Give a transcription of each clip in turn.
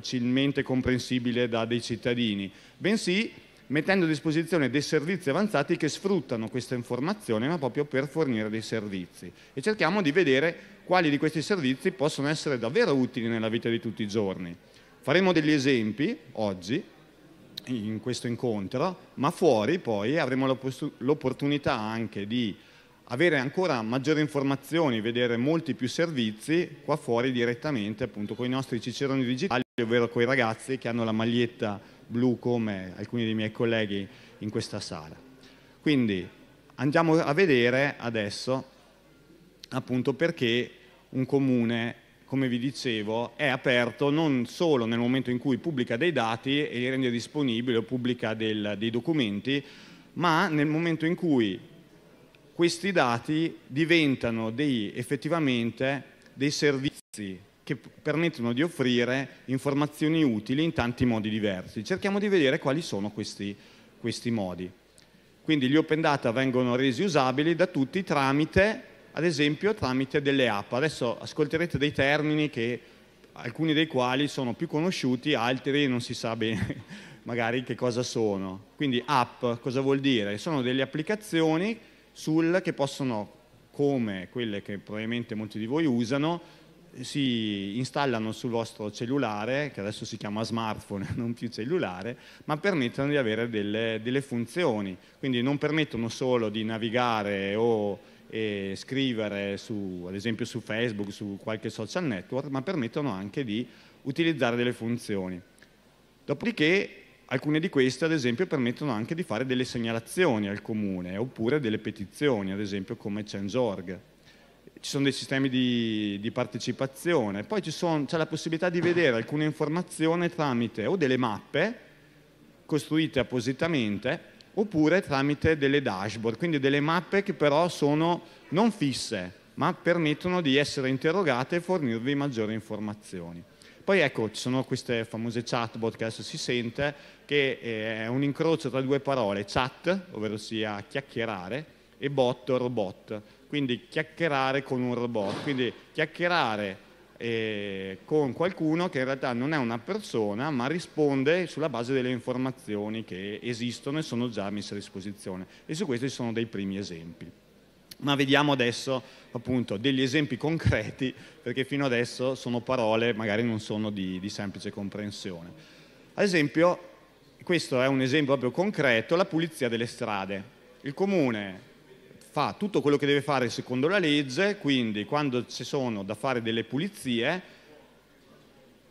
difficilmente comprensibile da dei cittadini, bensì mettendo a disposizione dei servizi avanzati che sfruttano questa informazione ma proprio per fornire dei servizi e cerchiamo di vedere quali di questi servizi possono essere davvero utili nella vita di tutti i giorni. Faremo degli esempi oggi in questo incontro, ma fuori poi avremo l'opportunità anche di avere ancora maggiori informazioni, vedere molti più servizi qua fuori direttamente appunto con i nostri ciceroni digitali ovvero quei ragazzi che hanno la maglietta blu come alcuni dei miei colleghi in questa sala. Quindi andiamo a vedere adesso appunto perché un comune, come vi dicevo, è aperto non solo nel momento in cui pubblica dei dati e li rende disponibili o pubblica del, dei documenti, ma nel momento in cui questi dati diventano dei, effettivamente dei servizi che permettono di offrire informazioni utili in tanti modi diversi. Cerchiamo di vedere quali sono questi, questi modi. Quindi gli open data vengono resi usabili da tutti tramite, ad esempio, tramite delle app. Adesso ascolterete dei termini che, alcuni dei quali sono più conosciuti, altri non si sa bene magari che cosa sono. Quindi app cosa vuol dire? Sono delle applicazioni sul, che possono, come quelle che probabilmente molti di voi usano, si installano sul vostro cellulare, che adesso si chiama smartphone, non più cellulare, ma permettono di avere delle, delle funzioni, quindi non permettono solo di navigare o eh, scrivere su, ad esempio su Facebook, su qualche social network, ma permettono anche di utilizzare delle funzioni. Dopodiché alcune di queste ad esempio permettono anche di fare delle segnalazioni al comune oppure delle petizioni, ad esempio come Change.org ci sono dei sistemi di, di partecipazione, poi sono, c'è la possibilità di vedere alcune informazioni tramite o delle mappe costruite appositamente oppure tramite delle dashboard, quindi delle mappe che però sono non fisse, ma permettono di essere interrogate e fornirvi maggiori informazioni. Poi ecco, ci sono queste famose chatbot che adesso si sente, che eh, è un incrocio tra due parole, chat, ovvero sia chiacchierare, e bot robot, quindi chiacchierare con un robot, quindi chiacchierare eh, con qualcuno che in realtà non è una persona ma risponde sulla base delle informazioni che esistono e sono già messe a disposizione e su questo ci sono dei primi esempi. Ma vediamo adesso appunto degli esempi concreti perché fino adesso sono parole magari non sono di, di semplice comprensione. Ad esempio questo è un esempio proprio concreto, la pulizia delle strade. Il comune fa tutto quello che deve fare secondo la legge, quindi quando ci sono da fare delle pulizie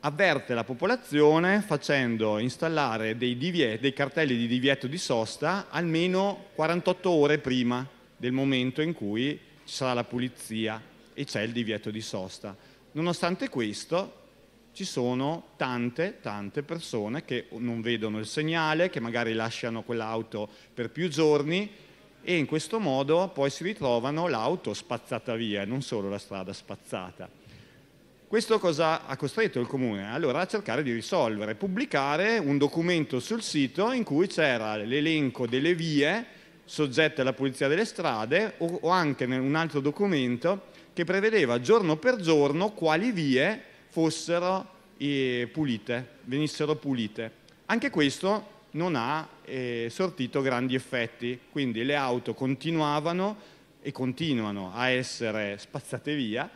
avverte la popolazione facendo installare dei, divieto, dei cartelli di divieto di sosta almeno 48 ore prima del momento in cui ci sarà la pulizia e c'è il divieto di sosta. Nonostante questo ci sono tante, tante persone che non vedono il segnale, che magari lasciano quell'auto per più giorni e in questo modo poi si ritrovano l'auto spazzata via, non solo la strada spazzata. Questo cosa ha costretto il comune? Allora a cercare di risolvere, pubblicare un documento sul sito in cui c'era l'elenco delle vie soggette alla pulizia delle strade o, anche un altro documento che prevedeva giorno per giorno quali vie fossero eh, pulite, venissero pulite. Anche questo non ha eh, sortito grandi effetti, quindi le auto continuavano e continuano a essere spazzate via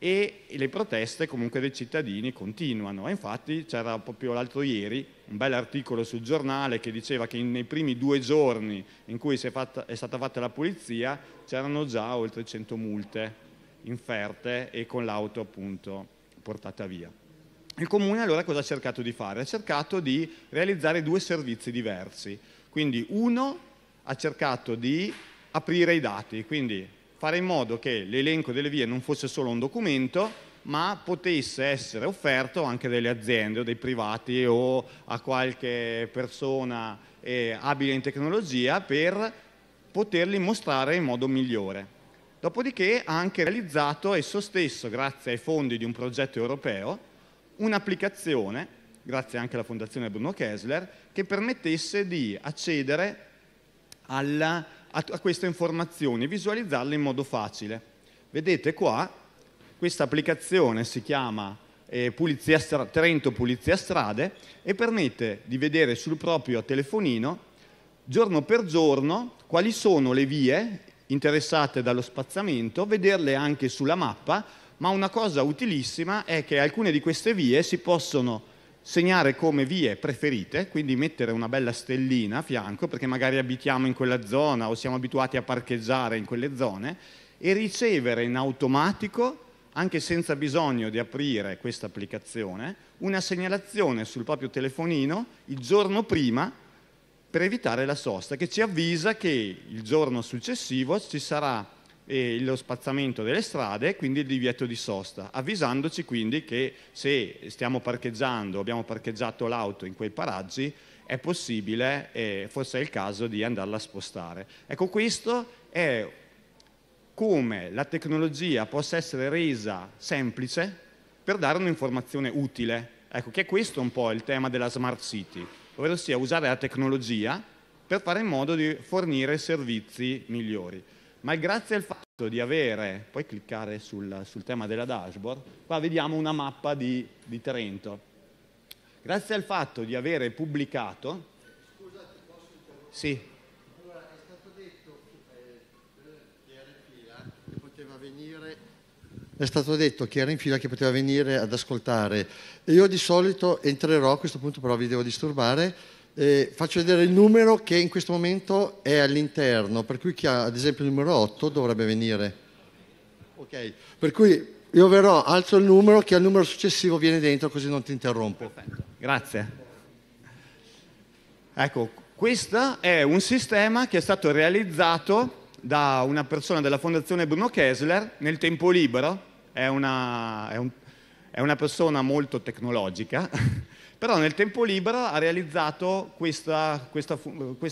e le proteste comunque dei cittadini continuano. E infatti c'era proprio l'altro ieri un bel articolo sul giornale che diceva che nei primi due giorni in cui è, fatta, è stata fatta la pulizia c'erano già oltre 100 multe inferte e con l'auto appunto portata via. Il Comune allora cosa ha cercato di fare? Ha cercato di realizzare due servizi diversi. Quindi uno ha cercato di aprire i dati, quindi fare in modo che l'elenco delle vie non fosse solo un documento, ma potesse essere offerto anche delle aziende o dei privati o a qualche persona eh, abile in tecnologia per poterli mostrare in modo migliore. Dopodiché ha anche realizzato esso stesso, grazie ai fondi di un progetto europeo, un'applicazione, grazie anche alla Fondazione Bruno Kessler, che permettesse di accedere alla, a, a queste informazioni e visualizzarle in modo facile. Vedete qua, questa applicazione si chiama eh, Pulizia Trento Pulizia Strade e permette di vedere sul proprio telefonino giorno per giorno quali sono le vie interessate dallo spazzamento, vederle anche sulla mappa ma una cosa utilissima è che alcune di queste vie si possono segnare come vie preferite, quindi mettere una bella stellina a fianco perché magari abitiamo in quella zona o siamo abituati a parcheggiare in quelle zone e ricevere in automatico, anche senza bisogno di aprire questa applicazione, una segnalazione sul proprio telefonino il giorno prima per evitare la sosta che ci avvisa che il giorno successivo ci sarà eh, lo spazzamento delle strade quindi il divieto di sosta, avvisandoci quindi che se stiamo parcheggiando, abbiamo parcheggiato l'auto in quei paraggi, è possibile eh, forse è il caso di andarla a spostare. Ecco, questo è come la tecnologia possa essere resa semplice per dare un'informazione utile. Ecco, che è questo un po' il tema della smart city, ovvero sia usare la tecnologia per fare in modo di fornire servizi migliori ma grazie al fatto di avere, puoi cliccare sul, sul tema della dashboard, qua vediamo una mappa di, di Trento. Grazie al fatto di avere pubblicato... Scusa, ti posso interrompere? Sì. Allora, è stato detto eh, che era in fila che poteva venire... È stato detto che era in fila che poteva venire ad ascoltare. Io di solito entrerò, a questo punto però vi devo disturbare, eh, faccio vedere il numero che in questo momento è all'interno, per cui chi ha ad esempio il numero 8 dovrebbe venire. Ok, per cui io verrò, alzo il numero, che al numero successivo viene dentro così non ti interrompo. Perfetto. Grazie. Ecco, questo è un sistema che è stato realizzato da una persona della Fondazione Bruno Kessler nel tempo libero, è una, è un, è una persona molto tecnologica però nel tempo libero ha realizzato questo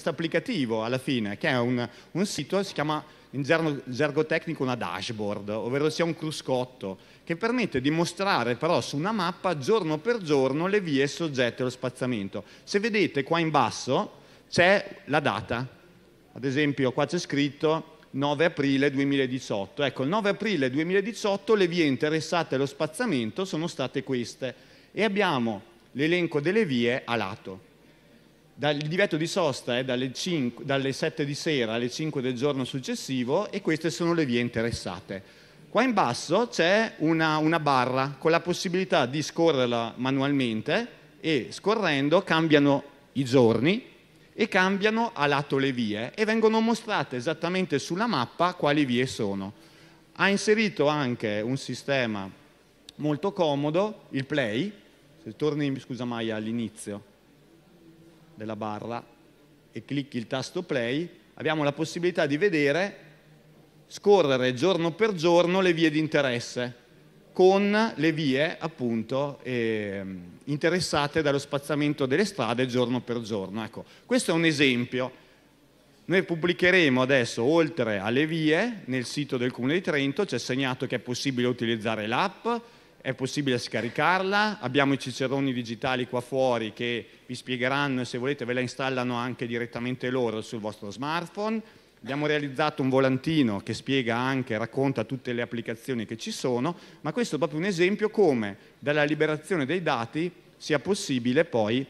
applicativo alla fine, che è un, un sito, si chiama in gergo, gergo tecnico una dashboard, ovvero sia un cruscotto, che permette di mostrare però su una mappa giorno per giorno le vie soggette allo spazzamento. Se vedete qua in basso c'è la data, ad esempio qua c'è scritto 9 aprile 2018. Ecco, il 9 aprile 2018 le vie interessate allo spazzamento sono state queste e abbiamo l'elenco delle vie a lato. Dal, il divieto di sosta è dalle, 5, dalle 7 di sera alle 5 del giorno successivo e queste sono le vie interessate. Qua in basso c'è una, una, barra con la possibilità di scorrerla manualmente e scorrendo cambiano i giorni e cambiano a lato le vie e vengono mostrate esattamente sulla mappa quali vie sono. Ha inserito anche un sistema molto comodo, il Play, torni scusa Maia, all'inizio della barra e clicchi il tasto play, abbiamo la possibilità di vedere scorrere giorno per giorno le vie di interesse con le vie appunto eh, interessate dallo spazzamento delle strade giorno per giorno. Ecco, questo è un esempio. Noi pubblicheremo adesso, oltre alle vie, nel sito del Comune di Trento, c'è segnato che è possibile utilizzare l'app, è possibile scaricarla, abbiamo i ciceroni digitali qua fuori che vi spiegheranno e se volete ve la installano anche direttamente loro sul vostro smartphone. Abbiamo realizzato un volantino che spiega anche, racconta tutte le applicazioni che ci sono, ma questo è proprio un esempio come dalla liberazione dei dati sia possibile poi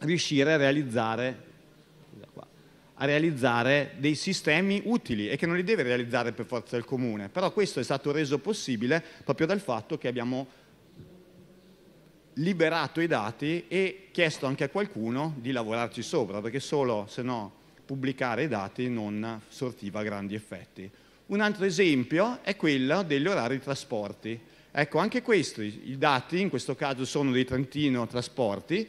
riuscire a realizzare a realizzare dei sistemi utili e che non li deve realizzare per forza il comune, però questo è stato reso possibile proprio dal fatto che abbiamo liberato i dati e chiesto anche a qualcuno di lavorarci sopra, perché solo se no pubblicare i dati non sortiva grandi effetti. Un altro esempio è quello degli orari trasporti. Ecco, anche questi, i dati in questo caso sono dei Trentino Trasporti,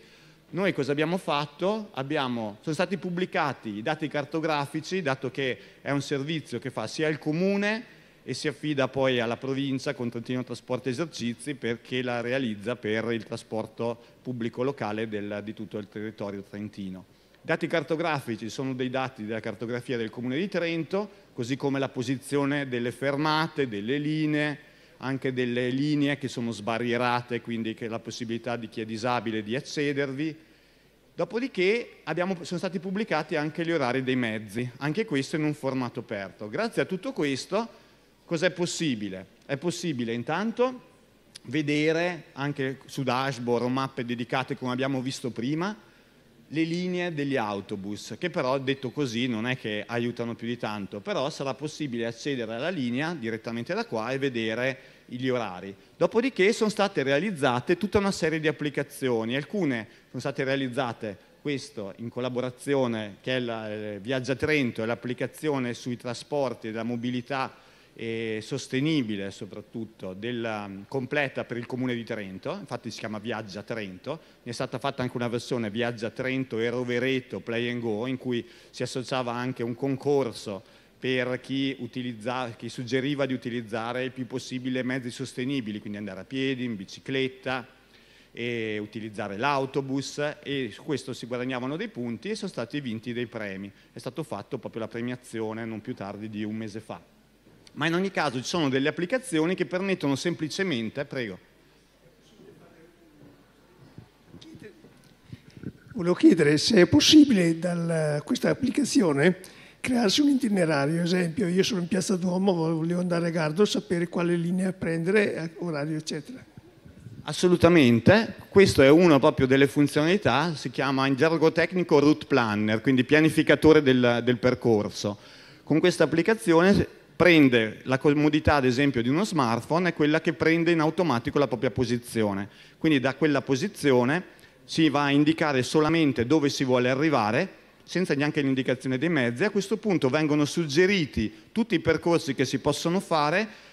noi cosa abbiamo fatto? Abbiamo, sono stati pubblicati i dati cartografici, dato che è un servizio che fa sia il comune e si affida poi alla provincia con Trentino Trasporti Esercizi perché la realizza per il trasporto pubblico locale del, di tutto il territorio trentino. Dati cartografici sono dei dati della cartografia del Comune di Trento, così come la posizione delle fermate, delle linee, anche delle linee che sono sbarrierate, quindi che la possibilità di chi è disabile di accedervi. Dopodiché abbiamo, sono stati pubblicati anche gli orari dei mezzi, anche questo in un formato aperto. Grazie a tutto questo, cos'è possibile? È possibile intanto vedere anche su dashboard o mappe dedicate come abbiamo visto prima le linee degli autobus, che però detto così non è che aiutano più di tanto, però sarà possibile accedere alla linea direttamente da qua e vedere gli orari. Dopodiché sono state realizzate tutta una serie di applicazioni, alcune sono state realizzate questo in collaborazione che è la eh, Viaggia Trento è l'applicazione sui trasporti e la mobilità eh, sostenibile soprattutto della, mm, completa per il comune di Trento, infatti si chiama Viaggia Trento, ne è stata fatta anche una versione Viaggia Trento e Rovereto Play and Go in cui si associava anche un concorso per chi, chi, suggeriva di utilizzare il più possibile mezzi sostenibili, quindi andare a piedi, in bicicletta, utilizzare l'autobus e su questo si guadagnavano dei punti e sono stati vinti dei premi. È stato fatto proprio la premiazione non più tardi di un mese fa. Ma in ogni caso ci sono delle applicazioni che permettono semplicemente, prego. Volevo chiedere se è possibile dal, questa applicazione crearsi un itinerario, esempio, io sono in Piazza Duomo, volevo andare a Gardo, sapere quale linea prendere, eh, orario, eccetera. Assolutamente, questa è una proprio delle funzionalità, si chiama in gergo tecnico route planner, quindi pianificatore del, del percorso. Con questa applicazione prende la comodità, ad esempio, di uno smartphone, è quella che prende in automatico la propria posizione. Quindi da quella posizione si va a indicare solamente dove si vuole arrivare senza neanche l'indicazione dei mezzi, a questo punto vengono suggeriti tutti i percorsi che si possono fare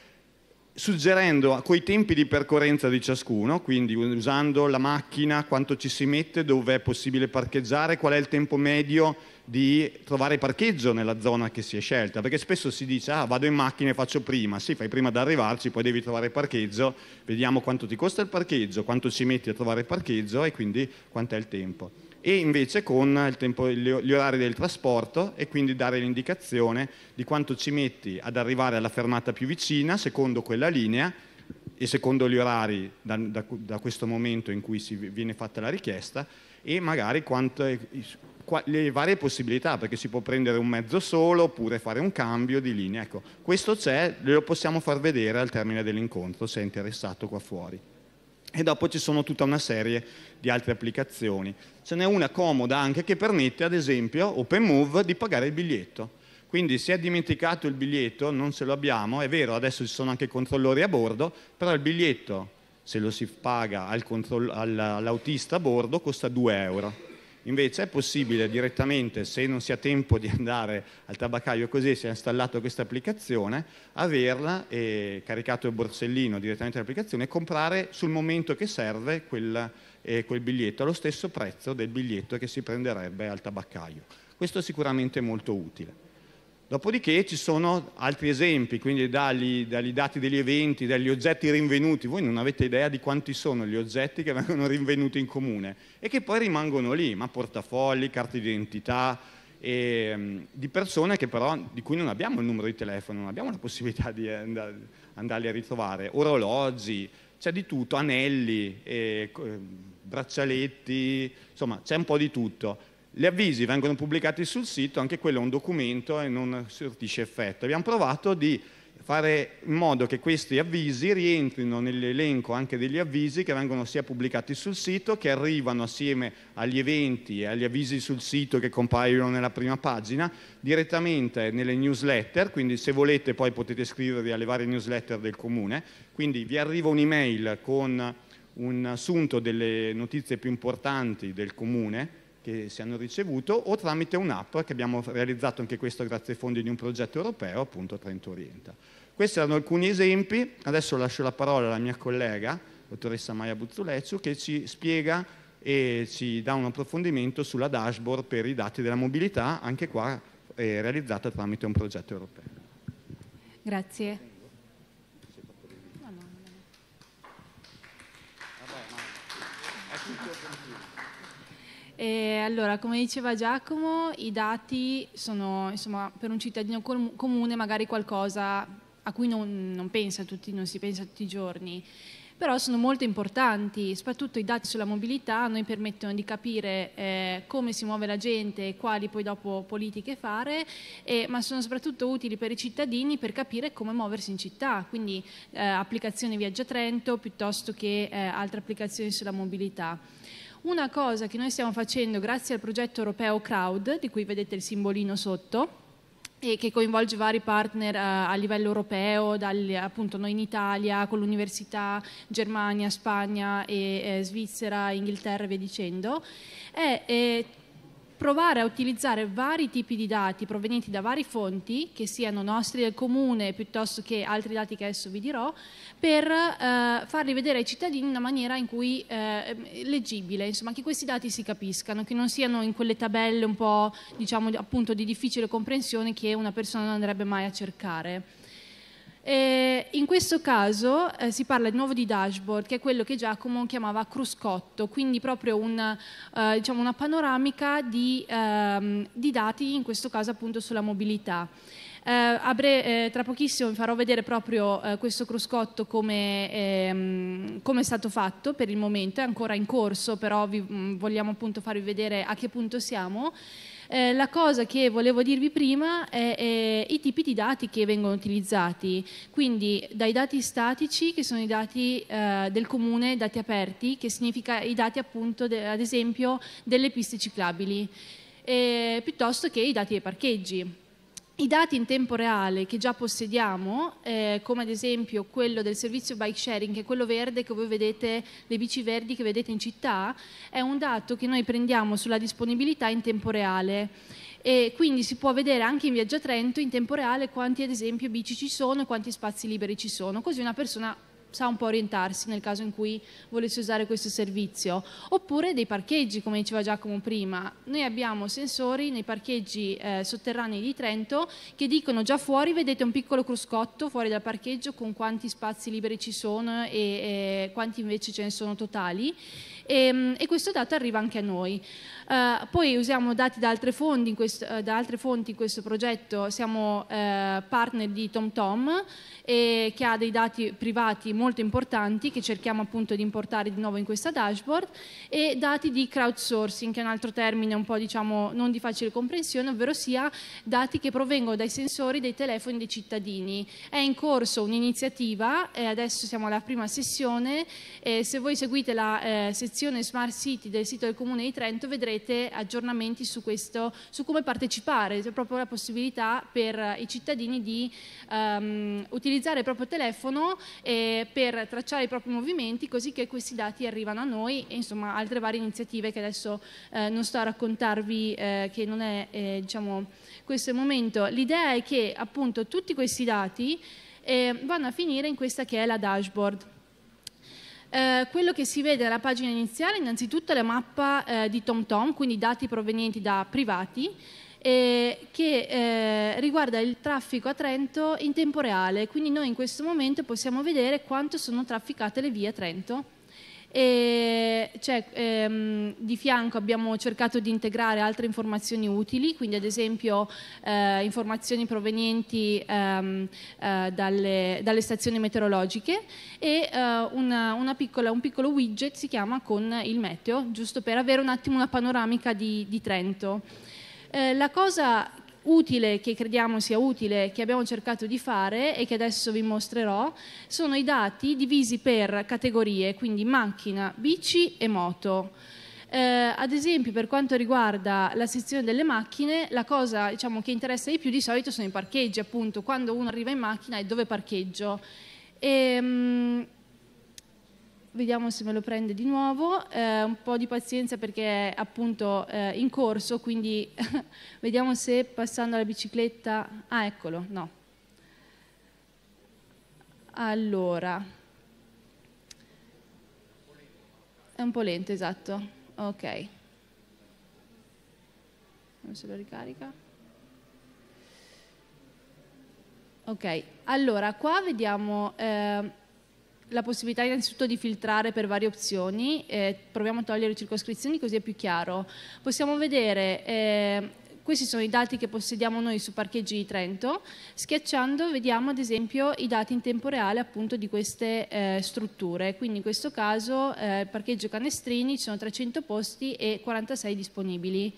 suggerendo coi tempi di percorrenza di ciascuno, quindi usando la macchina, quanto ci si mette, dove è possibile parcheggiare, qual è il tempo medio di trovare parcheggio nella zona che si è scelta, perché spesso si dice ah vado in macchina e faccio prima, sì fai prima ad arrivarci, poi devi trovare parcheggio, vediamo quanto ti costa il parcheggio, quanto ci metti a trovare parcheggio e quindi quant'è il tempo e invece con tempo, gli orari del trasporto e quindi dare l'indicazione di quanto ci metti ad arrivare alla fermata più vicina secondo quella linea e secondo gli orari da, da, da questo momento in cui si viene fatta la richiesta e magari quanto, le varie possibilità, perché si può prendere un mezzo solo oppure fare un cambio di linea. Ecco, questo c'è, lo possiamo far vedere al termine dell'incontro se è interessato qua fuori e dopo ci sono tutta una serie di altre applicazioni. Ce n'è una comoda anche che permette, ad esempio, OpenMove di pagare il biglietto. Quindi se è dimenticato il biglietto, non ce abbiamo, è vero, adesso ci sono anche controllori a bordo, però il biglietto, se lo si paga al all'autista a bordo, costa 2 euro Invece è possibile direttamente, se non si ha tempo di andare al tabaccaio così, si è installata questa applicazione, averla e caricato il borsellino direttamente dall'applicazione e comprare sul momento che serve quel, eh, quel biglietto allo stesso prezzo del biglietto che si prenderebbe al tabaccaio. Questo è sicuramente molto utile. Dopodiché ci sono altri esempi, quindi dagli, dagli, dati degli eventi, dagli oggetti rinvenuti. Voi non avete idea di quanti sono gli oggetti che vengono rinvenuti in comune e che poi rimangono lì, ma portafogli, carte d'identità, e, mm, di persone però, di cui non abbiamo il numero di telefono, non abbiamo la possibilità di eh, andarli a ritrovare, orologi, c'è di tutto, anelli, e, braccialetti, insomma c'è un po' di tutto. Gli avvisi vengono pubblicati sul sito, anche quello è un documento e non sortisce effetto. Abbiamo provato di fare in modo che questi avvisi rientrino nell'elenco anche degli avvisi che vengono sia pubblicati sul sito, che arrivano assieme agli eventi e agli avvisi sul sito che compaiono nella prima pagina, direttamente nelle newsletter, quindi se volete poi potete iscrivervi alle varie newsletter del comune, quindi vi arriva un'email con un assunto delle notizie più importanti del comune, che si hanno ricevuto o tramite un'app che abbiamo realizzato anche questo grazie ai fondi di un progetto europeo, appunto Trento Orienta. Questi erano alcuni esempi, adesso lascio la parola alla mia collega, dottoressa Maya Buzzulezzu, che ci spiega e ci dà un approfondimento sulla dashboard per i dati della mobilità, anche qua eh, realizzata tramite un progetto europeo. Grazie. E allora, come diceva Giacomo, i dati sono insomma, per un cittadino comune magari qualcosa a cui non, non, pensa tutti, non si pensa tutti i giorni, però sono molto importanti, soprattutto i dati sulla mobilità a noi permettono di capire eh, come si muove la gente e quali poi dopo politiche fare, eh, ma sono soprattutto utili per i cittadini per capire come muoversi in città, quindi eh, applicazioni Viaggia Trento piuttosto che eh, altre applicazioni sulla mobilità una cosa che noi stiamo facendo grazie al progetto europeo Crowd, di cui vedete il simbolino sotto, e che coinvolge vari partner eh, a, livello europeo, dal, appunto noi in Italia, con l'università, Germania, Spagna, e, eh, Svizzera, Inghilterra e via dicendo, è, è provare a utilizzare vari tipi di dati provenienti da varie fonti, che siano nostri del comune piuttosto che altri dati che adesso vi dirò, per eh, farli vedere ai cittadini in una maniera in cui eh, leggibile, insomma che questi dati si capiscano, che non siano in quelle tabelle un po' diciamo appunto di difficile comprensione che una persona non andrebbe mai a cercare. Eh, in questo caso eh, si parla di nuovo di dashboard, che è quello che Giacomo chiamava cruscotto, quindi proprio una, eh, diciamo una panoramica di, ehm, di, dati, in questo caso appunto sulla mobilità. Eh, bre- eh, tra pochissimo vi farò vedere proprio eh, questo cruscotto come, ehm, come, è stato fatto per il momento, è ancora in corso, però vi, mh, mm, vogliamo appunto farvi vedere a che punto siamo. Eh, la cosa che volevo dirvi prima è, è, i tipi di dati che vengono utilizzati, quindi dai dati statici che sono i dati eh, del comune, dati aperti, che significa i dati appunto de, ad esempio delle piste ciclabili, eh, piuttosto che i dati dei parcheggi. I dati in tempo reale che già possediamo, eh, come ad esempio quello del servizio bike sharing, che è quello verde che voi vedete, le bici verdi che vedete in città, è un dato che noi prendiamo sulla disponibilità in tempo reale. E quindi si può vedere anche in Viaggio Trento in tempo reale quanti ad esempio bici ci sono e quanti spazi liberi ci sono, così una persona sa un po' orientarsi nel caso in cui volesse usare questo servizio. Oppure dei parcheggi, come diceva Giacomo prima. Noi abbiamo sensori nei parcheggi eh, sotterranei di Trento che dicono già fuori vedete un piccolo cruscotto fuori dal parcheggio con quanti spazi liberi ci sono e, e eh, quanti invece ce ne sono totali e, ehm, e questo dato arriva anche a noi. Uh, poi usiamo dati da altre, questo, uh, eh, da altre, fonti in questo progetto, siamo uh, partner di TomTom eh, che ha dei dati privati molto importanti che cerchiamo appunto di importare di nuovo in questa dashboard e dati di crowdsourcing che è un altro termine un po' diciamo non di facile comprensione, ovvero sia dati che provengono dai sensori dei telefoni dei cittadini. È in corso un'iniziativa, eh, adesso siamo alla prima sessione, e se voi seguite la sezione sezione Smart City del sito del Comune di Trento vedrete aggiornamenti su, questo, su come partecipare, c'è proprio la possibilità per eh, i cittadini di um, utilizzare il proprio telefono eh, per tracciare i propri movimenti così che questi dati arrivano a noi e insomma altre varie iniziative che adesso eh, non sto a raccontarvi eh, che non è eh, diciamo, questo è il momento. L'idea è che appunto tutti questi dati eh, vanno a finire in questa che è la dashboard. Eh, quello che si vede alla pagina iniziale innanzitutto è la mappa eh, di TomTom, quindi dati provenienti da privati, eh, che eh, riguarda il traffico a Trento in tempo reale, quindi noi in questo momento possiamo vedere quanto sono trafficate le vie a Trento. E, cioè, ehm, di fianco abbiamo cercato di integrare altre informazioni utili, quindi ad esempio eh, informazioni provenienti ehm, eh, dalle, dalle, stazioni meteorologiche e eh, una, una piccola, un piccolo widget si chiama con il meteo, giusto per avere un attimo una panoramica di, di Trento. Eh, la cosa utile, che crediamo sia utile, che abbiamo cercato di fare e che adesso vi mostrerò, sono i dati divisi per categorie, quindi macchina, bici e moto. Eh, ad esempio, per quanto riguarda la sezione delle macchine, la cosa diciamo, che interessa di più di solito sono i parcheggi, appunto, quando uno arriva in macchina e dove parcheggio. E, ehm, mh, vediamo se me lo prende di nuovo, eh, un po' di pazienza perché è appunto eh, in corso, quindi vediamo se passando alla bicicletta, ah eccolo, no. Allora, è un po' lento, esatto, ok. Non se lo ricarica. Ok, allora qua vediamo... Eh, la possibilità innanzitutto di filtrare per varie opzioni, eh, proviamo a togliere le circoscrizioni così è più chiaro. Possiamo vedere, eh, questi sono i dati che possediamo noi su parcheggi Trento, schiacciando vediamo ad esempio i dati in tempo reale appunto di queste eh, strutture, quindi in questo caso eh, parcheggio Canestrini ci sono 300 posti e 46 disponibili.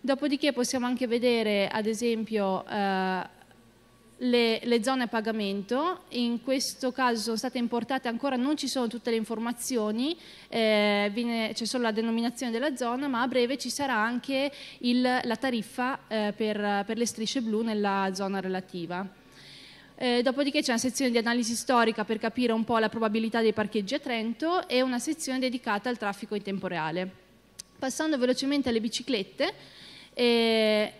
Dopodiché possiamo anche vedere ad esempio eh, le, le, zone a pagamento, in questo caso sono state importate ancora, non ci sono tutte le informazioni, eh, viene, c'è solo la denominazione della zona, ma a breve ci sarà anche il, la tariffa eh, per, per le strisce blu nella zona relativa. Eh, dopodiché c'è una sezione di analisi storica per capire un po' la probabilità dei parcheggi a Trento e una sezione dedicata al traffico in tempo reale. Passando velocemente alle biciclette, eh,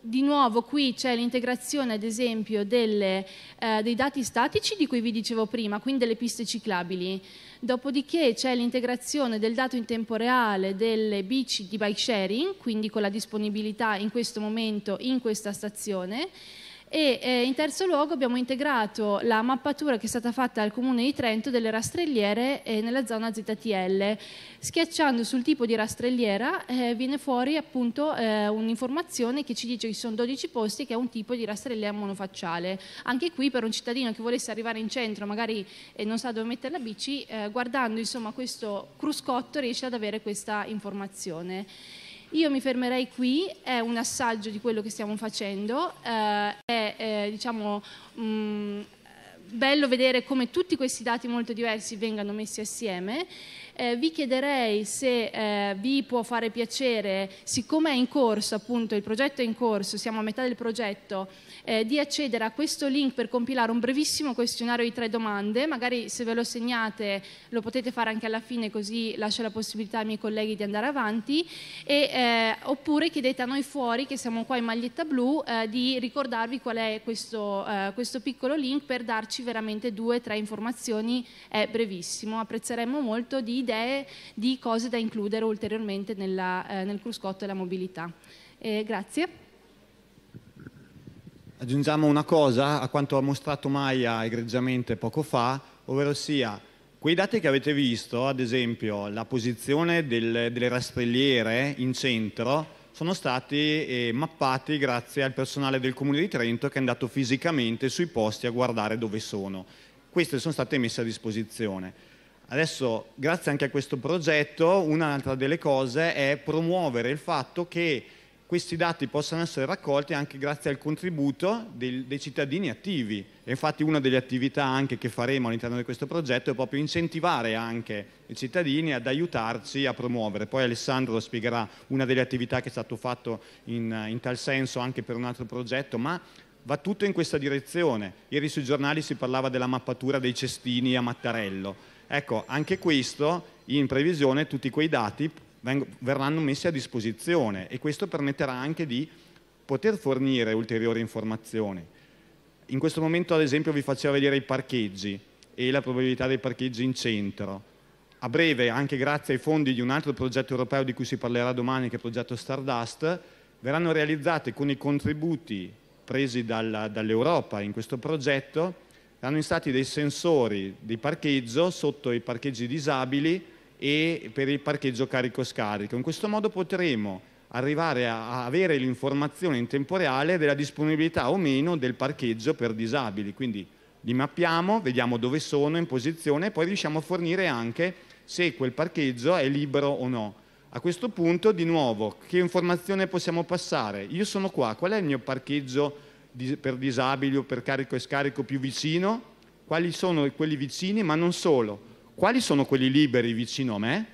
di nuovo qui c'è l'integrazione ad esempio delle, eh, dei dati statici di cui vi dicevo prima, quindi delle piste ciclabili, dopodiché c'è l'integrazione del dato in tempo reale delle bici di bike sharing, quindi con la disponibilità in questo momento in questa stazione, e eh, in terzo luogo abbiamo integrato la mappatura che è stata fatta al Comune di Trento delle rastrelliere eh, nella zona ZTL. Schiacciando sul tipo di rastrelliera eh, viene fuori appunto eh, un'informazione che ci dice che ci sono 12 posti che è un tipo di rastrelliera monofacciale. Anche qui per un cittadino che volesse arrivare in centro magari eh, non sa dove mettere la bici, eh, guardando insomma questo cruscotto riesce ad avere questa informazione. Io mi fermerei qui, è un assaggio di quello che stiamo facendo, eh, è eh, diciamo, mh, mm, bello vedere come tutti questi dati molto diversi vengano messi assieme eh, vi chiederei se eh, vi può fare piacere, siccome è in corso, appunto il progetto è in corso, siamo a metà del progetto, eh, di accedere a questo link per compilare un brevissimo questionario di tre domande, magari se ve lo segnate lo potete fare anche alla fine così lascio la possibilità ai miei colleghi di andare avanti, e, eh, oppure chiedete a noi fuori che siamo qua in maglietta blu eh, di ricordarvi qual è questo, eh, questo piccolo link per darci veramente due o tre informazioni, è brevissimo, apprezzeremmo molto di idee di cose da includere ulteriormente nella, eh, nel cruscotto e la mobilità. Eh, grazie. Aggiungiamo una cosa a quanto ha mostrato Maia egregiamente poco fa, ovvero sia quei dati che avete visto, ad esempio la posizione del, delle rastrelliere in centro, sono stati eh, mappati grazie al personale del Comune di Trento che è andato fisicamente sui posti a guardare dove sono. Queste sono state messe a disposizione. Adesso, grazie anche a questo progetto, un'altra delle cose è promuovere il fatto che questi dati possano essere raccolti anche grazie al contributo dei, dei cittadini attivi. E infatti una delle attività anche che faremo all'interno di questo progetto è proprio incentivare anche i cittadini ad aiutarci a promuovere. Poi Alessandro spiegherà una delle attività che è stato fatto in, in tal senso anche per un altro progetto, ma va tutto in questa direzione. Ieri sui giornali si parlava della mappatura dei cestini a Mattarello Ecco, anche questo in previsione tutti quei dati verranno messi a disposizione e questo permetterà anche di poter fornire ulteriori informazioni. In questo momento ad esempio vi faccio vedere i parcheggi e la probabilità dei parcheggi in centro. A breve, anche grazie ai fondi di un altro progetto europeo di cui si parlerà domani, che è il progetto Stardust, verranno realizzate con i contributi presi dall'Europa in questo progetto hanno installati dei sensori di parcheggio sotto i parcheggi disabili e per il parcheggio carico-scarico. In questo modo potremo arrivare a avere l'informazione in tempo reale della disponibilità o meno del parcheggio per disabili. Quindi li mappiamo, vediamo dove sono in posizione e poi riusciamo a fornire anche se quel parcheggio è libero o no. A questo punto, di nuovo, che informazione possiamo passare? Io sono qua, qual è il mio parcheggio? per disabili o per carico e scarico più vicino, quali sono quelli vicini, ma non solo, quali sono quelli liberi vicino a me.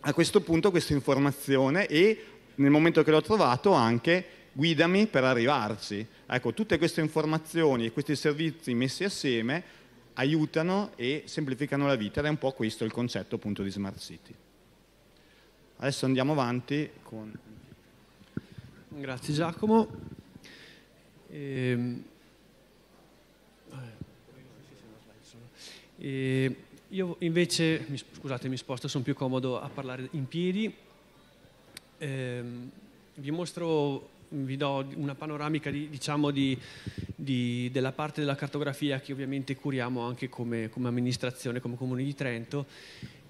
A questo punto questa informazione e nel momento che l'ho trovato anche guidami per arrivarci. Ecco, tutte queste informazioni e questi servizi messi assieme aiutano e semplificano la vita ed è un po' questo il concetto appunto di Smart City. Adesso andiamo avanti con... Grazie Giacomo. Ehm, ehm, io invece, mi, scusate mi sposto, sono più comodo a parlare in piedi. Ehm, vi mostro, vi do una panoramica di, diciamo di, di, della parte della cartografia che ovviamente curiamo anche come, come amministrazione, come comune di Trento.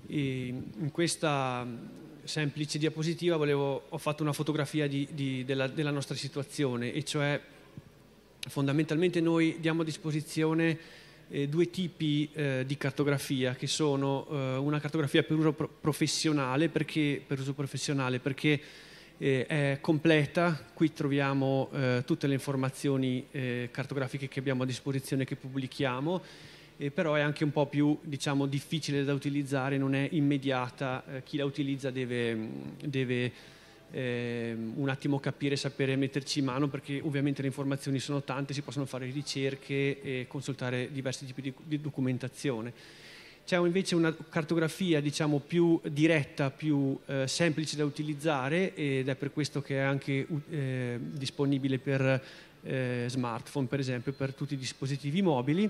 E ehm, in questa semplice diapositiva volevo, ho fatto una fotografia di, di, della, della, nostra situazione e cioè fondamentalmente noi diamo a disposizione eh, due tipi eh, di cartografia che sono eh, una cartografia per uso pro- professionale perché, per uso professionale, perché eh, è completa, qui troviamo eh, tutte le informazioni eh, cartografiche che abbiamo a disposizione che pubblichiamo però è anche un po' più diciamo, difficile da utilizzare, non è immediata, chi la utilizza deve, deve eh, un attimo capire, sapere metterci in mano perché ovviamente le informazioni sono tante, si possono fare ricerche e consultare diversi tipi di, di documentazione. C'è invece una cartografia diciamo, più diretta, più eh, semplice da utilizzare ed è per questo che è anche eh, disponibile per eh, smartphone, per esempio, per tutti i dispositivi mobili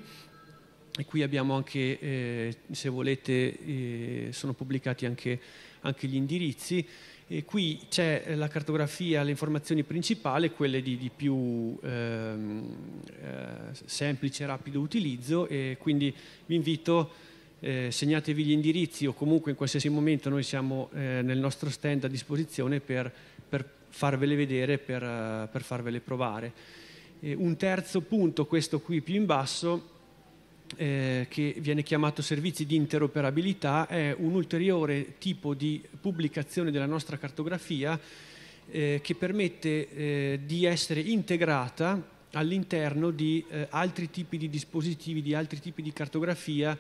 e qui abbiamo anche, eh, se volete, eh, sono pubblicati anche, anche gli indirizzi. E qui c'è eh, la cartografia, le informazioni principali, quelle di, di più ehm, eh, semplice e rapido utilizzo e quindi vi invito, eh, segnatevi gli indirizzi o comunque in qualsiasi momento noi siamo eh, nel nostro stand a disposizione per, per farvele vedere, per, eh, per farvele provare. un terzo punto, questo qui più in basso, eh, che viene chiamato servizi di interoperabilità, è un ulteriore tipo di pubblicazione della nostra cartografia eh, che permette eh, di essere integrata all'interno di eh, altri tipi di dispositivi, di altri tipi di cartografia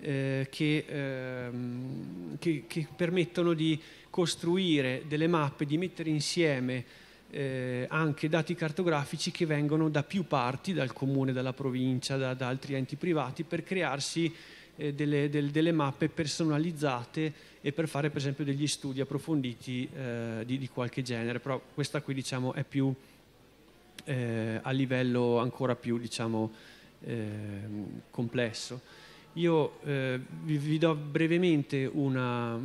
eh, che, ehm, che, che permettono di costruire delle mappe, di mettere insieme eh, anche dati cartografici che vengono da più parti, dal comune, dalla provincia, da, da altri enti privati, per crearsi eh, delle, del, delle, mappe personalizzate e per fare per esempio degli studi approfonditi eh, di, di, qualche genere. Però questa qui diciamo è più eh, a livello ancora più diciamo, ehm, complesso. Io eh, vi, vi, do brevemente una,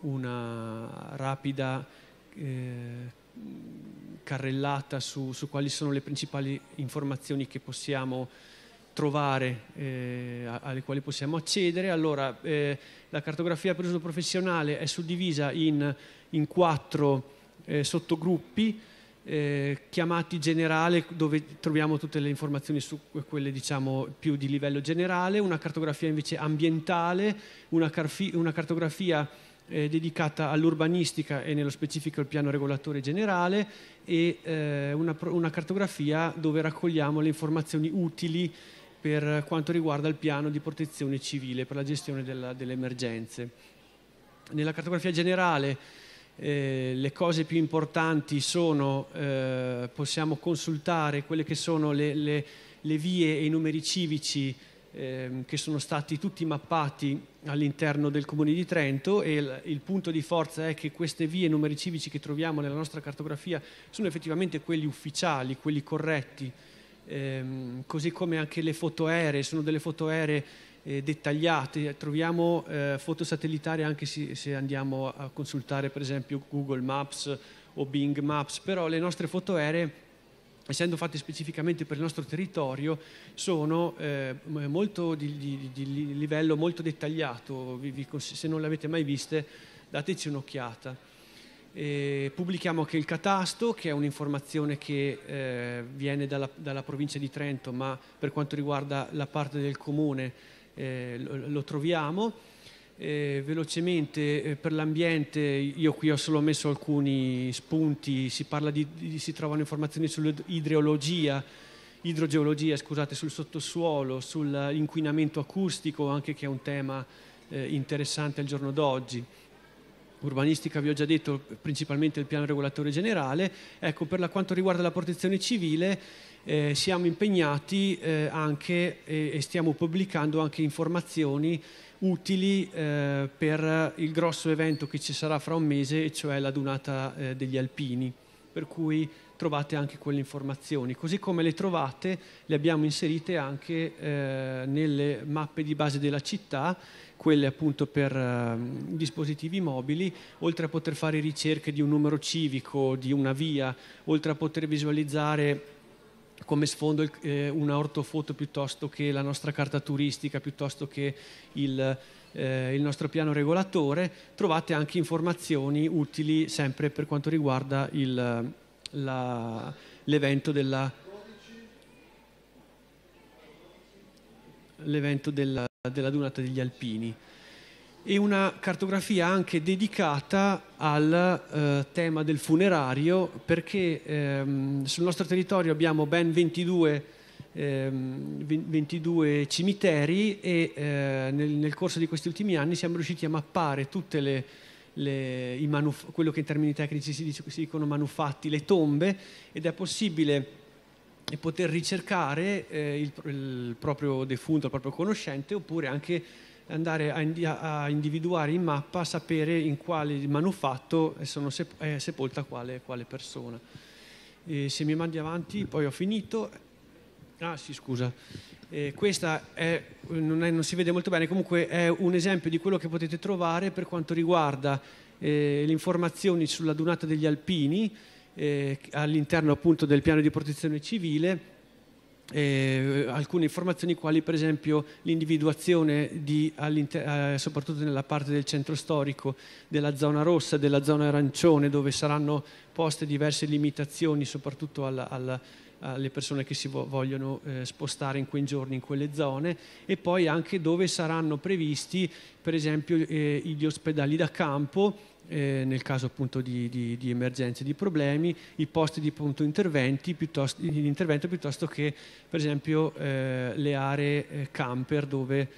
una rapida eh, carrellata su, su, quali sono le principali informazioni che possiamo trovare, eh, alle quali possiamo accedere. Allora, eh, la cartografia per uso professionale è suddivisa in, in quattro eh, sottogruppi. Eh, chiamati generale dove troviamo tutte le informazioni su quelle diciamo più di livello generale, una cartografia invece ambientale, una, carfi- una cartografia eh, dedicata all'urbanistica e nello specifico al piano regolatore generale e eh, una, una cartografia dove raccogliamo le informazioni utili per quanto riguarda il piano di protezione civile per la gestione della, delle emergenze. Nella cartografia generale eh, le cose più importanti sono, eh, possiamo consultare quelle che sono le, le, le vie e i numeri civici ehm, che sono stati tutti mappati all'interno del comune di Trento e il, il, punto di forza è che queste vie e numeri civici che troviamo nella nostra cartografia sono effettivamente quelli ufficiali, quelli corretti, ehm, così come anche le foto aeree, sono delle foto aeree eh, dettagliate, troviamo eh, foto satellitari anche se, se andiamo a consultare per esempio Google Maps o Bing Maps, però le nostre foto aeree essendo fatti specificamente per il nostro territorio, sono eh, molto di, di, di, livello molto dettagliato. Vi, vi, se non le avete mai viste, dateci un'occhiata. E pubblichiamo anche il catasto, che è un'informazione che eh, viene dalla, dalla, provincia di Trento, ma per quanto riguarda la parte del comune eh, lo, lo troviamo. Eh, velocemente eh, per l'ambiente, io qui ho solo messo alcuni spunti, si, di, di, si trovano informazioni sull'idreologia, idrogeologia scusate, sul sottosuolo, sull'inquinamento acustico, anche che è un tema eh, interessante al giorno d'oggi. Urbanistica vi ho già detto principalmente il piano regolatore generale, ecco per quanto riguarda la protezione civile eh, siamo impegnati eh, anche eh, e stiamo pubblicando anche informazioni utili eh, per il grosso evento che ci sarà fra un mese, e cioè la donata eh, degli alpini, per cui trovate anche quelle informazioni. Così come le trovate, le abbiamo inserite anche eh, nelle mappe di base della città, quelle appunto per ehm, dispositivi mobili, oltre a poter fare ricerche di un numero civico, di una via, oltre a poter visualizzare come sfondo il, eh, una ortofoto piuttosto che la nostra carta turistica, piuttosto che il, eh, il nostro piano regolatore, trovate anche informazioni utili sempre per quanto riguarda il, la, l'evento della... l'evento della, della Dunata degli Alpini e una cartografia anche dedicata al eh, tema del funerario perché ehm, sul nostro territorio abbiamo ben 22, ehm, 22 cimiteri e eh, nel, nel, corso di questi ultimi anni siamo riusciti a mappare tutte le, le manuf- quello che in termini tecnici si, dice, si dicono manufatti, le tombe ed è possibile poter ricercare eh, il, il proprio defunto, il proprio conoscente oppure anche andare a, a, individuare in mappa, sapere in quale manufatto sep- è sepolta quale, quale persona. E se mi mandi avanti, poi ho finito. Ah sì, scusa. Eh, questa è non, è non, si vede molto bene, comunque è un esempio di quello che potete trovare per quanto riguarda eh, le informazioni sulla donata degli alpini eh, all'interno appunto del piano di protezione civile eh, alcune informazioni quali per esempio l'individuazione di, eh, soprattutto nella parte del centro storico della zona rossa, della zona arancione dove saranno poste diverse limitazioni soprattutto alla, alla, alle persone che si vogliono eh, spostare in quei giorni in quelle zone e poi anche dove saranno previsti per esempio eh, gli ospedali da campo eh, nel caso appunto di, di, di emergenze, di problemi, i posti di punto interventi piuttosto, di intervento piuttosto che per esempio eh, le aree eh, camper dove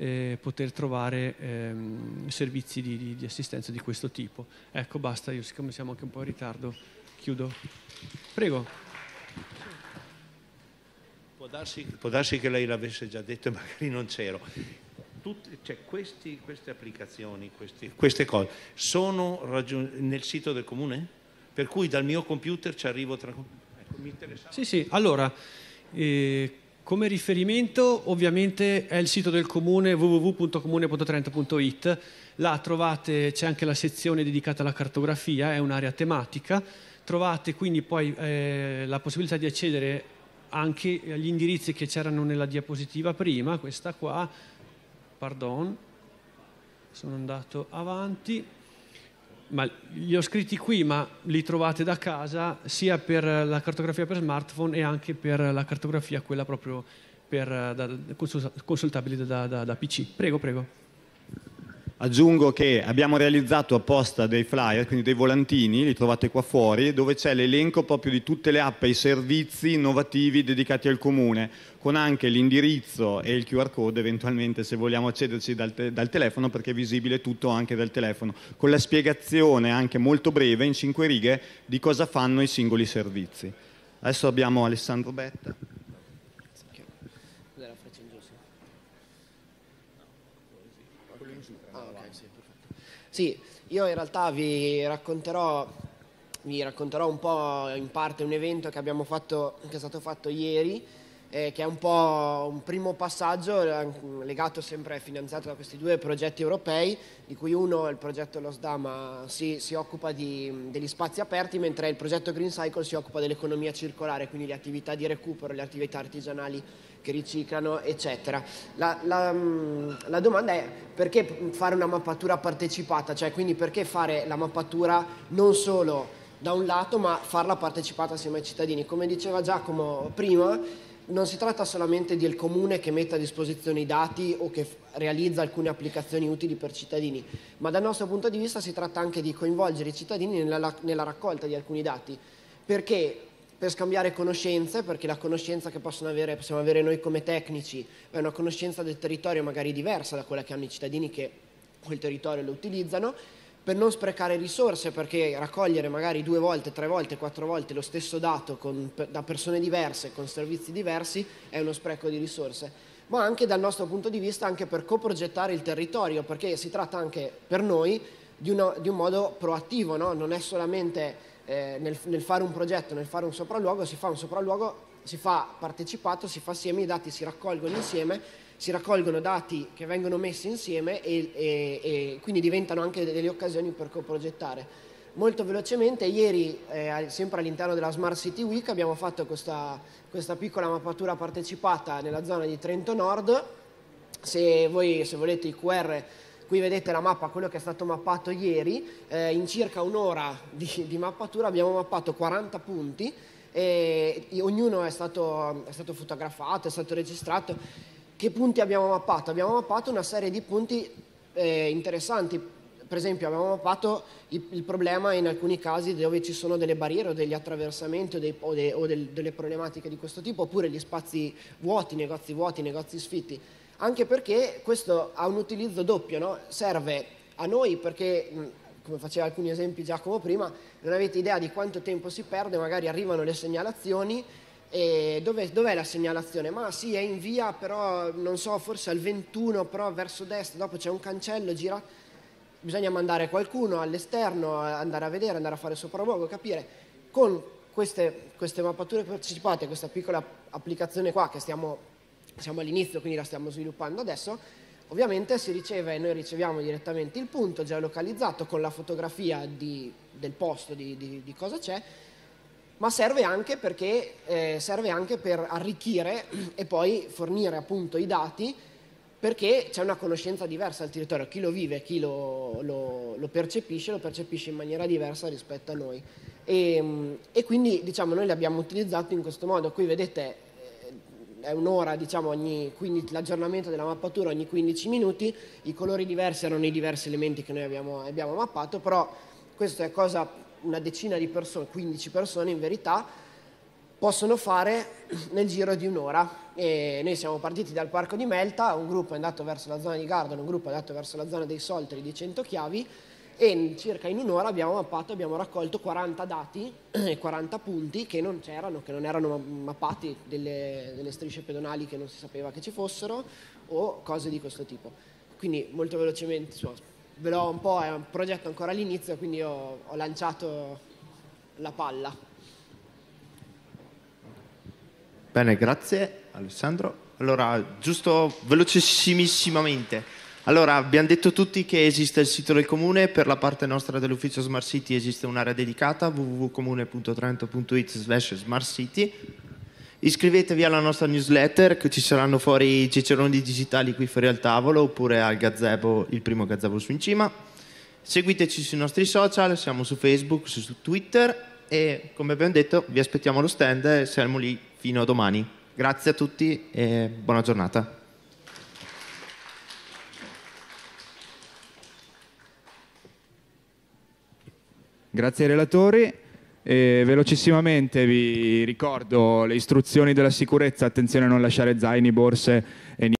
eh, poter trovare ehm, servizi di, di, assistenza di questo tipo. Ecco, basta, io siccome siamo anche un po' in ritardo, chiudo. Prego. Può darsi, può darsi che lei l'avesse già detto e magari non c'ero tutte, cioè questi, queste applicazioni, questi, queste cose, sono nel sito del comune? Per cui dal mio computer ci arrivo tra... Ecco, sì, sì, allora, eh, come riferimento ovviamente è il sito del comune www.comune.30.it, là trovate, c'è anche la sezione dedicata alla cartografia, è un'area tematica, trovate quindi poi eh, la possibilità di accedere anche agli indirizzi che c'erano nella diapositiva prima, questa qua, pardon, sono andato avanti, ma li ho scritti qui, ma li trovate da casa sia per la cartografia per smartphone e anche per la cartografia, quella proprio per, eh, da, consultabile da, da, da PC. Prego, prego. Aggiungo che abbiamo realizzato apposta dei flyer, quindi dei volantini, li trovate qua fuori, dove c'è l'elenco proprio di tutte le app e i servizi innovativi dedicati al comune, con anche l'indirizzo e il QR code eventualmente se vogliamo accederci dal, te dal telefono perché è visibile tutto anche dal telefono, con la spiegazione anche molto breve in cinque righe di cosa fanno i singoli servizi. Adesso abbiamo Alessandro Betta. Sì, io in realtà vi racconterò, vi racconterò un po' in parte un evento che, fatto, che è stato fatto ieri, eh, che è un po' un primo passaggio legato sempre e finanziato da questi due progetti europei, di cui uno, il progetto Los Dama, si, si occupa di, degli spazi aperti, mentre il progetto Green Cycle si occupa dell'economia circolare, quindi le attività di recupero, le attività artigianali che riciclano, eccetera. La, la, mm, la, domanda è perché fare una mappatura partecipata, cioè quindi perché fare la mappatura non solo da un lato, ma farla partecipata assieme ai cittadini. Come diceva Giacomo prima, non si tratta solamente del comune che mette a disposizione i dati o che realizza alcune applicazioni utili per cittadini, ma dal nostro punto di vista si tratta anche di coinvolgere i cittadini nella, nella raccolta di alcuni dati, perché per scambiare conoscenze, perché la conoscenza che avere, possiamo avere noi come tecnici è una conoscenza del territorio magari diversa da quella che hanno i cittadini che quel territorio lo utilizzano, per non sprecare risorse, perché raccogliere magari due volte, tre volte, quattro volte lo stesso dato con, da persone diverse, con servizi diversi, è uno spreco di risorse ma anche dal nostro punto di vista anche per coprogettare il territorio, perché si tratta anche per noi di, uno, di un modo proattivo, no? non è solamente eh, nel, nel, fare un progetto, nel fare un sopralluogo, si fa un sopralluogo, si fa partecipato, si fa assieme, i dati si raccolgono insieme, si raccolgono dati che vengono messi insieme e, e, e quindi diventano anche delle occasioni per coprogettare. Molto velocemente, ieri, eh, sempre all'interno della Smart City Week, abbiamo fatto questa, questa piccola mappatura partecipata nella zona di Trento Nord. Se voi, se volete, i QR Qui vedete la mappa, quello che è stato mappato ieri, eh, in circa un'ora di, di, mappatura abbiamo mappato 40 punti e ognuno è stato, è stato fotografato, è stato registrato. Che punti abbiamo mappato? Abbiamo mappato una serie di punti eh, interessanti, per esempio abbiamo mappato il, problema in alcuni casi dove ci sono delle barriere o degli attraversamenti o, dei, o, de, o del, delle problematiche di questo tipo, oppure gli spazi vuoti, negozi vuoti, negozi sfitti anche perché questo ha un utilizzo doppio, no? serve a noi perché, mm, come faceva alcuni esempi Giacomo prima, non avete idea di quanto tempo si perde, magari arrivano le segnalazioni e dov'è, dov'è la segnalazione? Ma sì, è in via, però non so, forse al 21, però verso destra, dopo c'è un cancello, gira, bisogna mandare qualcuno all'esterno, eh, andare a vedere, andare a fare sopralluogo, capire. Con queste, queste mappature partecipate, questa piccola applicazione qua che stiamo siamo all'inizio, quindi la stiamo sviluppando adesso, ovviamente si riceve, noi riceviamo direttamente il punto geolocalizzato con la fotografia di, del posto, di, di, di cosa c'è, ma serve anche, perché, eh, serve anche per arricchire e poi fornire appunto i dati perché c'è una conoscenza diversa del territorio, chi lo vive, chi lo, lo, lo percepisce, lo percepisce in maniera diversa rispetto a noi. E, mm, e quindi diciamo noi l'abbiamo utilizzato in questo modo, qui vedete è un'ora, diciamo, ogni 15, l'aggiornamento della mappatura ogni 15 minuti, i colori diversi erano i diversi elementi che noi abbiamo, abbiamo mappato, però questa è cosa una decina di persone, 15 persone in verità, possono fare nel giro di un'ora. E noi siamo partiti dal parco di Melta, un gruppo è andato verso la zona di Gardano, un gruppo è andato verso la zona dei Solteri di 100 chiavi, e in circa in un'ora abbiamo mappato, abbiamo raccolto 40 dati, e 40 punti che non c'erano, che non erano mappati, delle, delle strisce pedonali che non si sapeva che ci fossero o cose di questo tipo. Quindi molto velocemente, insomma, ve l'ho un po', è un progetto ancora all'inizio, quindi ho, ho lanciato la palla. Bene, grazie Alessandro. Allora, giusto velocissimissimamente. Allora, abbiamo detto tutti che esiste il sito del comune, per la parte nostra dell'ufficio Smart City esiste un'area dedicata www.comune.trento.it slash smart Iscrivetevi alla nostra newsletter che ci saranno fuori i ciceroni digitali qui fuori al tavolo oppure al gazebo, il primo gazebo su in cima. Seguiteci sui nostri social, siamo su Facebook, su Twitter e come abbiamo detto vi aspettiamo allo stand e saremo lì fino a domani. Grazie a tutti e buona giornata. Grazie ai relatori. E velocissimamente vi ricordo le istruzioni della sicurezza, attenzione a non lasciare zaini, borse e niente.